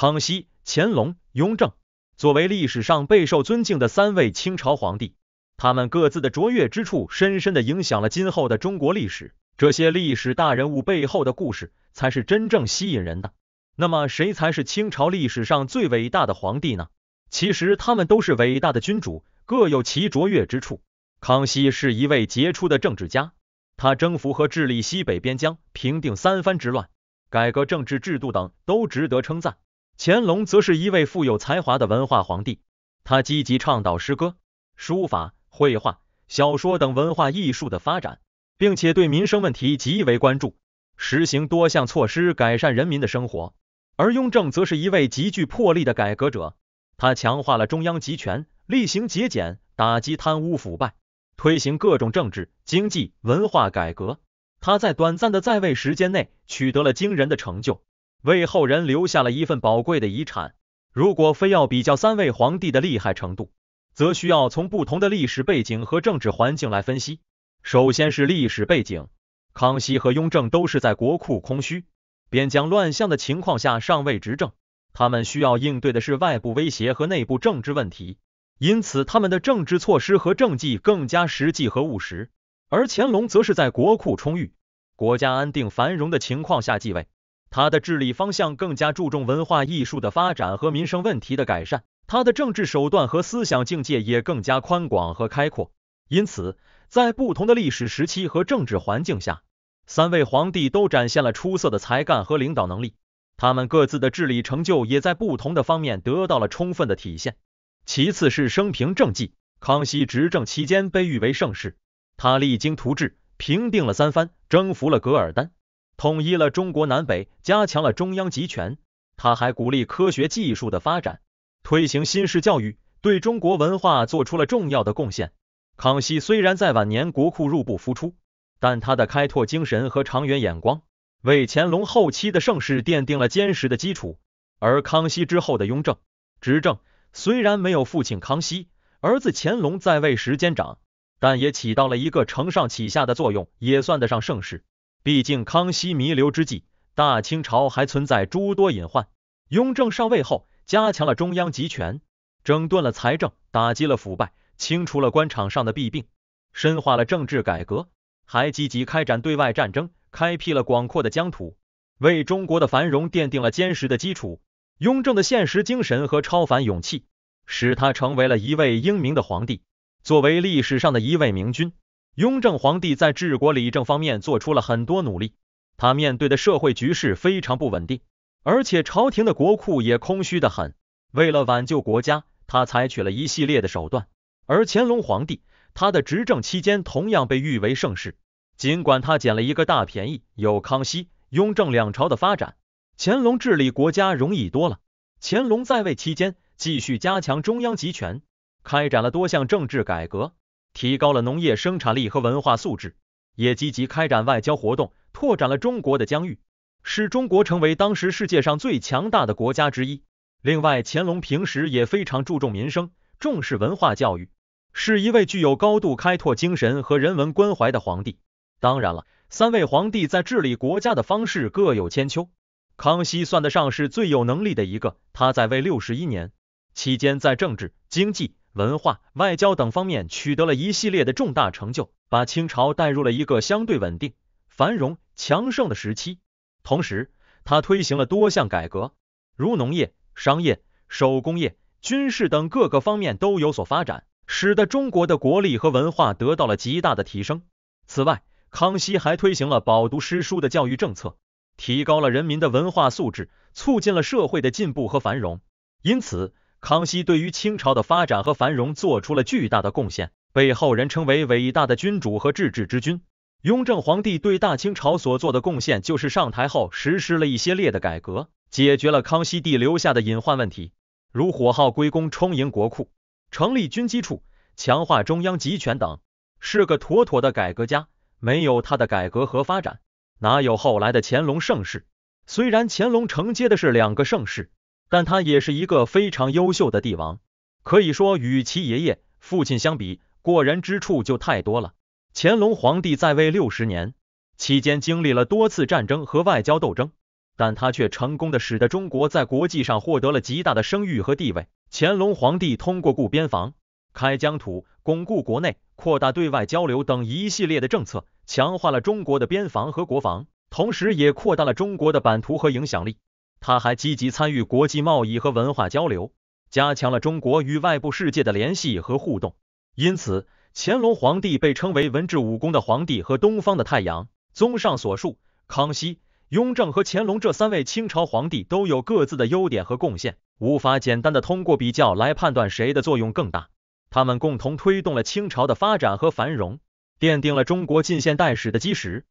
康熙、乾隆、雍正作为历史上备受尊敬的三位清朝皇帝，他们各自的卓越之处深深地影响了今后的中国历史。这些历史大人物背后的故事才是真正吸引人的。那么，谁才是清朝历史上最伟大的皇帝呢？其实，他们都是伟大的君主，各有其卓越之处。康熙是一位杰出的政治家，他征服和治理西北边疆、平定三藩之乱、改革政治制度等，都值得称赞。乾隆则是一位富有才华的文化皇帝，他积极倡导诗歌、书法、绘画、小说等文化艺术的发展，并且对民生问题极为关注，实行多项措施改善人民的生活。而雍正则是一位极具魄力的改革者，他强化了中央集权，厉行节俭，打击贪污腐败，推行各种政治、经济、文化改革。他在短暂的在位时间内取得了惊人的成就。为后人留下了一份宝贵的遗产。如果非要比较三位皇帝的厉害程度，则需要从不同的历史背景和政治环境来分析。首先是历史背景，康熙和雍正都是在国库空虚、边疆乱象的情况下上位执政，他们需要应对的是外部威胁和内部政治问题，因此他们的政治措施和政绩更加实际和务实。而乾隆则是在国库充裕、国家安定繁荣的情况下继位。他的治理方向更加注重文化艺术的发展和民生问题的改善，他的政治手段和思想境界也更加宽广和开阔。因此，在不同的历史时期和政治环境下，三位皇帝都展现了出色的才干和领导能力，他们各自的治理成就也在不同的方面得到了充分的体现。其次是生平政绩，康熙执政期间被誉为盛世，他励精图治，平定了三藩，征服了噶尔丹。统一了中国南北，加强了中央集权。他还鼓励科学技术的发展，推行新式教育，对中国文化做出了重要的贡献。康熙虽然在晚年国库入不敷出，但他的开拓精神和长远眼光，为乾隆后期的盛世奠定了坚实的基础。而康熙之后的雍正执政，虽然没有父亲康熙，儿子乾隆在位时间长，但也起到了一个承上启下的作用，也算得上盛世。毕竟，康熙弥留之际，大清朝还存在诸多隐患。雍正上位后，加强了中央集权，整顿了财政，打击了腐败，清除了官场上的弊病，深化了政治改革，还积极开展对外战争，开辟了广阔的疆土，为中国的繁荣奠定了坚实的基础。雍正的现实精神和超凡勇气，使他成为了一位英明的皇帝。作为历史上的一位明君。雍正皇帝在治国理政方面做出了很多努力，他面对的社会局势非常不稳定，而且朝廷的国库也空虚的很。为了挽救国家，他采取了一系列的手段。而乾隆皇帝，他的执政期间同样被誉为盛世。尽管他捡了一个大便宜，有康熙、雍正两朝的发展，乾隆治理国家容易多了。乾隆在位期间，继续加强中央集权，开展了多项政治改革。提高了农业生产力和文化素质，也积极开展外交活动，拓展了中国的疆域，使中国成为当时世界上最强大的国家之一。另外，乾隆平时也非常注重民生，重视文化教育，是一位具有高度开拓精神和人文关怀的皇帝。当然了，三位皇帝在治理国家的方式各有千秋。康熙算得上是最有能力的一个，他在位六十一年期间，在政治、经济。文化、外交等方面取得了一系列的重大成就，把清朝带入了一个相对稳定、繁荣、强盛的时期。同时，他推行了多项改革，如农业、商业、手工业、军事等各个方面都有所发展，使得中国的国力和文化得到了极大的提升。此外，康熙还推行了饱读诗书的教育政策，提高了人民的文化素质，促进了社会的进步和繁荣。因此，康熙对于清朝的发展和繁荣做出了巨大的贡献，被后人称为伟大的君主和治治之君。雍正皇帝对大清朝所做的贡献，就是上台后实施了一系列的改革，解决了康熙帝留下的隐患问题，如火耗归公、充盈国库、成立军机处、强化中央集权等，是个妥妥的改革家。没有他的改革和发展，哪有后来的乾隆盛世？虽然乾隆承接的是两个盛世。但他也是一个非常优秀的帝王，可以说与其爷爷、父亲相比，过人之处就太多了。乾隆皇帝在位六十年期间，经历了多次战争和外交斗争，但他却成功的使得中国在国际上获得了极大的声誉和地位。乾隆皇帝通过固边防、开疆土、巩固国内、扩大对外交流等一系列的政策，强化了中国的边防和国防，同时也扩大了中国的版图和影响力。他还积极参与国际贸易和文化交流，加强了中国与外部世界的联系和互动。因此，乾隆皇帝被称为文治武功的皇帝和东方的太阳。综上所述，康熙、雍正和乾隆这三位清朝皇帝都有各自的优点和贡献，无法简单的通过比较来判断谁的作用更大。他们共同推动了清朝的发展和繁荣，奠定了中国近现代史的基石。